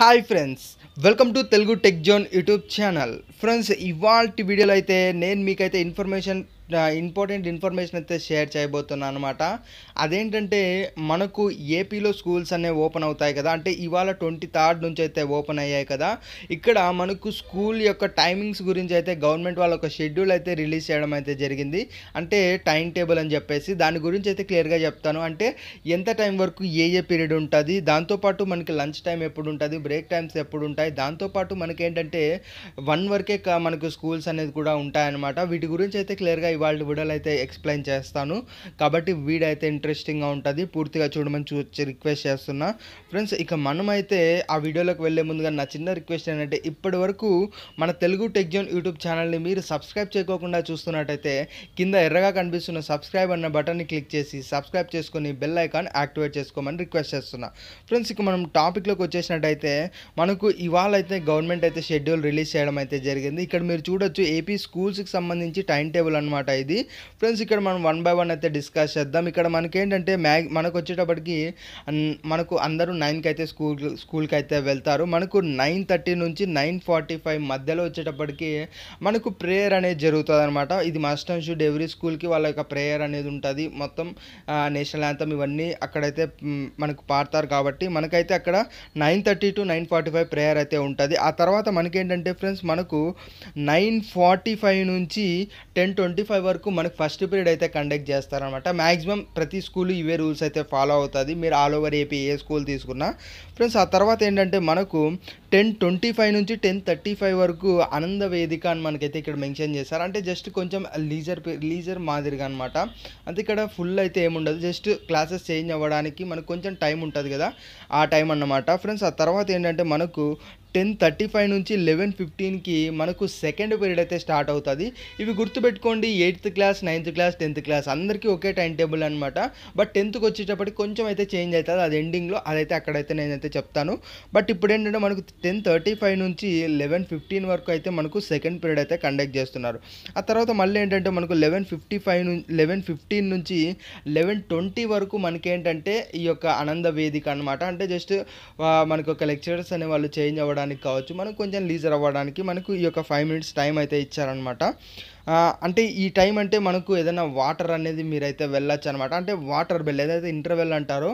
hi friends welcome to Telugu tech zone YouTube channel friends ఇవాళ వీడియోలో అయితే నేను మీకైతే ఇన్ఫర్మేషన్ ఇంపార్టెంట్ ఇన్ఫర్మేషన్ అయితే షేర్ చేయబోతున్నాను అనమాట అదేంటంటే మనకు ఏపీలో స్కూల్స్ అనేవి ఓపెన్ అవుతాయి కదా అంటే ఇవాళ ట్వంటీ థర్డ్ నుంచి అయితే ఓపెన్ అయ్యాయి కదా ఇక్కడ మనకు స్కూల్ యొక్క టైమింగ్స్ గురించి అయితే గవర్నమెంట్ వాళ్ళ ఒక షెడ్యూల్ అయితే రిలీజ్ చేయడం అయితే జరిగింది అంటే టైం టేబుల్ అని చెప్పేసి దాని గురించి అయితే క్లియర్గా చెప్తాను అంటే ఎంత టైం వరకు ఏ ఏ పీరియడ్ ఉంటుంది దాంతోపాటు మనకి లంచ్ టైం ఎప్పుడు ఉంటుంది బ్రేక్ టైమ్స్ ఎప్పుడు ఉంటాయి దాంతోపాటు మనకి ఏంటంటే వన్ వరకే మనకు స్కూల్స్ అనేది కూడా ఉంటాయన్నమాట వీటి గురించి అయితే క్లియర్గా వాళ్ళ వీడియోలు అయితే ఎక్స్ప్లెయిన్ చేస్తాను కాబట్టి వీడియో అయితే ఇంట్రెస్టింగ్గా ఉంటుంది పూర్తిగా చూడమని చూచి రిక్వెస్ట్ చేస్తున్నా ఫ్రెండ్స్ ఇక మనమైతే ఆ వీడియోలోకి వెళ్ళే ముందుగా నా చిన్న రిక్వెస్ట్ ఏంటంటే ఇప్పటి వరకు మన తెలుగు టెక్ జోన్ యూట్యూబ్ ఛానల్ని మీరు సబ్స్క్రైబ్ చేయకోకుండా చూస్తున్నట్టయితే కింద ఎర్రగా కనిపిస్తున్న సబ్స్క్రైబ్ అన్న బటన్ని క్లిక్ చేసి సబ్స్క్రైబ్ చేసుకొని బెల్ ఐకాన్ యాక్టివేట్ చేసుకోమని రిక్వెస్ట్ చేస్తున్నా ఫ్రెండ్స్ ఇక మనం టాపిక్లోకి వచ్చేసినట్టయితే మనకు ఇవాళ అయితే గవర్నమెంట్ అయితే షెడ్యూల్ రిలీజ్ చేయడం అయితే జరిగింది ఇక్కడ మీరు చూడొచ్చు ఏపీ స్కూల్స్కి సంబంధించి టైం టేబుల్ అనమాట అనమాట ఇది ఫ్రెండ్స్ ఇక్కడ మనం వన్ బై వన్ అయితే డిస్కస్ చేద్దాం ఇక్కడ మనకి ఏంటంటే మ్యా మనకు వచ్చేటప్పటికి మనకు అందరూ నైన్కి అయితే స్కూల్ స్కూల్కి అయితే వెళ్తారు మనకు నైన్ థర్టీ నుంచి నైన్ ఫార్టీ ఫైవ్ మధ్యలో వచ్చేటప్పటికి మనకు ప్రేయర్ అనేది జరుగుతుంది అనమాట ఇది మస్ట్ అండ్ షుడ్ ఎవ్రీ స్కూల్కి వాళ్ళ యొక్క ప్రేయర్ అనేది ఉంటుంది మొత్తం నేషనల్ యాంతం ఇవన్నీ అక్కడైతే మనకు పాడతారు కాబట్టి మనకైతే అక్కడ nine thirty to nine forty five prayer అయితే ఉంటుంది ఆ తర్వాత మనకేంటంటే ఫ్రెండ్స్ మనకు నైన్ ఫార్టీ ఫైవ్ నుంచి టెన్ ట్వంటీ ఫైవ్ ఫైవ్ వరకు మనకు ఫస్ట్ పీరియడ్ అయితే కండక్ట్ చేస్తారనమాట మ్యాక్సిమం ప్రతి స్కూల్ ఇవే రూల్స్ అయితే ఫాలో అవుతుంది మీరు ఆల్ ఓవర్ ఏపీ ఏ స్కూల్ తీసుకున్నా ఫ్రెండ్స్ ఆ తర్వాత ఏంటంటే మనకు టెన్ ట్వంటీ ఫైవ్ నుంచి టెన్ థర్టీ ఫైవ్ వరకు ఆనంద వేదిక అని మనకైతే ఇక్కడ మెన్షన్ చేస్తారు అంటే జస్ట్ కొంచెం లీజర్ లీజర్ మాదిరిగా అనమాట అంతే ఇక్కడ ఫుల్ అయితే ఏముండదు జస్ట్ క్లాసెస్ చేంజ్ అవ్వడానికి మనకు కొంచెం టైం ఉంటుంది కదా ఆ టైం అన్నమాట ఫ్రెండ్స్ ఆ తర్వాత ఏంటంటే మనకు టెన్ థర్టీ ఫైవ్ నుంచి లెవెన్ ఫిఫ్టీన్కి మనకు సెకండ్ పీరియడ్ అయితే స్టార్ట్ అవుతుంది ఇవి గుర్తుపెట్టుకోండి eighth class ninth class tenth class అందరికీ ఒకే టైం టేబుల్ అనమాట బట్ టెన్త్కి వచ్చేటప్పటికి కొంచెం అయితే చేంజ్ అవుతుంది అది ఎండింగ్లో అదైతే అక్కడైతే నేనైతే చెప్తాను బట్ ఇప్పుడు ఏంటంటే మనకు టెన్ థర్టీ ఫైవ్ నుంచి లెవెన్ ఫిఫ్టీన్ వరకు అయితే మనకు సెకండ్ పీరియడ్ అయితే కండక్ట్ చేస్తున్నారు ఆ తర్వాత మళ్ళీ ఏంటంటే మనకు eleven fifty five eleven fifteen నుంచి లెవెన్ ట్వంటీ వరకు మనకేంటంటే ఈ యొక్క ఆనంద వేదిక అనమాట అంటే జస్ట్ మనకు ఒక లెక్చరర్స్ అనే వాళ్ళు చేంజ్ అవ్వడం అవ్వడానికి కావచ్చు మనం కొంచెం లీజర్ అవ్వడానికి మనకు ఈ యొక్క ఫైవ్ మినిట్స్ టైం అయితే ఇచ్చారనమాట అంటే ఈ టైం అంటే మనకు ఏదైనా వాటర్ అనేది మీరైతే వెళ్ళచ్చు అనమాట అంటే వాటర్ బెల్ ఏదైతే ఇంటర్వెల్ అంటారో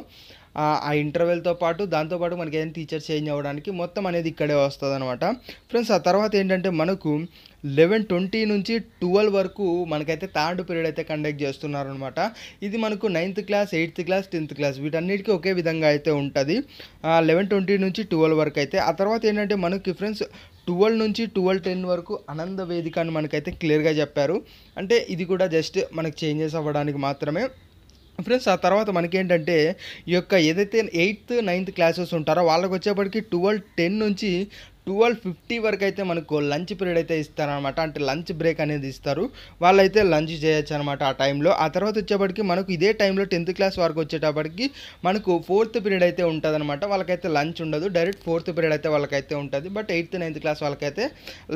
ఆ ఇంటర్వెల్తో పాటు దాంతోపాటు మనకి ఏదైనా టీచర్ చేంజ్ అవ్వడానికి మొత్తం అనేది ఇక్కడే వస్తుంది అనమాట ఫ్రెండ్స్ ఆ తర్వాత ఏంటంటే మనకు లెవెన్ ట్వంటీ నుంచి ట్వెల్వ్ వరకు మనకైతే థర్డ్ పీరియడ్ అయితే కండక్ట్ చేస్తున్నారనమాట ఇది మనకు ninth class eighth class tenth class వీటన్నిటికీ ఒకే విధంగా అయితే ఉంటుంది లెవెన్ ట్వంటీ నుంచి ట్వెల్వ్ వరకు అయితే ఆ తర్వాత ఏంటంటే మనకి ఫ్రెండ్స్ ట్వెల్వ్ నుంచి ట్వెల్వ్ టెన్ వరకు ఆనంద వేదిక అని మనకైతే క్లియర్గా చెప్పారు అంటే ఇది కూడా జస్ట్ మనకు చేంజెస్ అవ్వడానికి మాత్రమే ఫ్రెండ్స్ ఆ తర్వాత మనకేంటంటే ఈ యొక్క ఏదైతే ఎయిత్ నైన్త్ క్లాసెస్ ఉంటారో వాళ్ళకి వచ్చేప్పటికి ట్వెల్వ్ టెన్ నుంచి ట్వెల్వ్ ఫిఫ్టీ వరకు అయితే మనకు లంచ్ పీరియడ్ అయితే ఇస్తారనమాట అంటే లంచ్ బ్రేక్ అనేది ఇస్తారు వాళ్ళైతే లంచ్ చేయొచ్చు అనమాట ఆ టైంలో ఆ తర్వాత వచ్చేప్పటికి మనకు ఇదే టైంలో టెన్త్ క్లాస్ వరకు వచ్చేటప్పటికి మనకు ఫోర్త్ పీరియడ్ అయితే అనమాట వాళ్ళకైతే లంచ్ ఉండదు డైరెక్ట్ ఫోర్త్ పీరియడ్ అయితే వాళ్ళకైతే ఉంటుంది బట్ ఎయిత్ నైన్త్ క్లాస్ వాళ్ళకైతే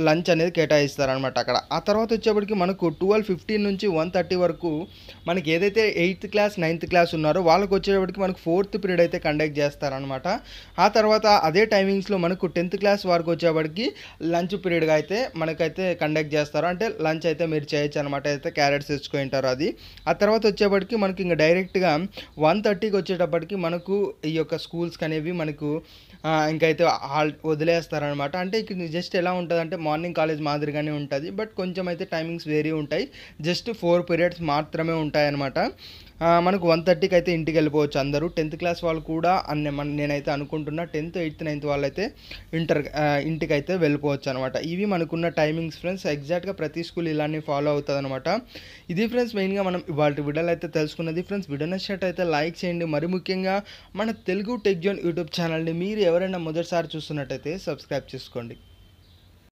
లంచ్ అనేది కేటాయిస్తారనమాట అక్కడ ఆ తర్వాత వచ్చేప్పటికి మనకు ట్వెల్వ్ ఫిఫ్టీన్ నుంచి వన్ థర్టీ వరకు మనకి ఏదైతే ఎయిత్ క్లాస్ నైన్త్ క్లాస్ ఉన్నారో వాళ్ళకి వచ్చేటప్పటికి మనకు ఫోర్త్ పీరియడ్ అయితే కండక్ట్ చేస్తారనమాట ఆ తర్వాత అదే టైమింగ్స్లో మనకు టెన్త్ క్లాస్ వరకు వరకు వచ్చేవాడికి లంచ్ పీరియడ్గా అయితే మనకైతే కండక్ట్ చేస్తారు అంటే లంచ్ అయితే మీరు చేయొచ్చు అనమాట అయితే క్యారెట్స్ తెచ్చుకుంటారు అది ఆ తర్వాత వచ్చేప్పటికి మనకి ఇంకా డైరెక్ట్గా వన్ థర్టీకి వచ్చేటప్పటికి మనకు ఈ యొక్క స్కూల్స్కి అనేవి మనకు ఇంకైతే హాల్ వదిలేస్తారనమాట అంటే ఇక్కడ జస్ట్ ఎలా ఉంటుంది అంటే మార్నింగ్ కాలేజ్ మాదిరిగానే ఉంటుంది బట్ కొంచెం అయితే టైమింగ్స్ వేరీ ఉంటాయి జస్ట్ ఫోర్ పీరియడ్స్ మాత్రమే ఉంటాయన్నమాట మనకు వన్ థర్టీకి అయితే ఇంటికి వెళ్ళిపోవచ్చు అందరూ టెన్త్ క్లాస్ వాళ్ళు కూడా అన్న మన నేనైతే అనుకుంటున్నా టెన్త్ ఎయిత్ నైన్త్ వాళ్ళైతే ఇంటర్ ఇంటికి అయితే వెళ్ళిపోవచ్చు అనమాట ఇవి మనకున్న టైమింగ్స్ ఫ్రెండ్స్ ఎగ్జాక్ట్గా ప్రతి స్కూల్ ఇలానే ఫాలో అవుతుంది అనమాట ఇది ఫ్రెండ్స్ మెయిన్గా మనం వాటి వీడియోలు అయితే తెలుసుకున్నది ఫ్రెండ్స్ వీడియో నచ్చినట్టు అయితే లైక్ చేయండి మరి ముఖ్యంగా మన తెలుగు టెక్ జోన్ యూట్యూబ్ ఛానల్ని మీరు ఎవరైనా మొదటిసారి చూస్తున్నట్టయితే సబ్స్క్రైబ్ చేసుకోండి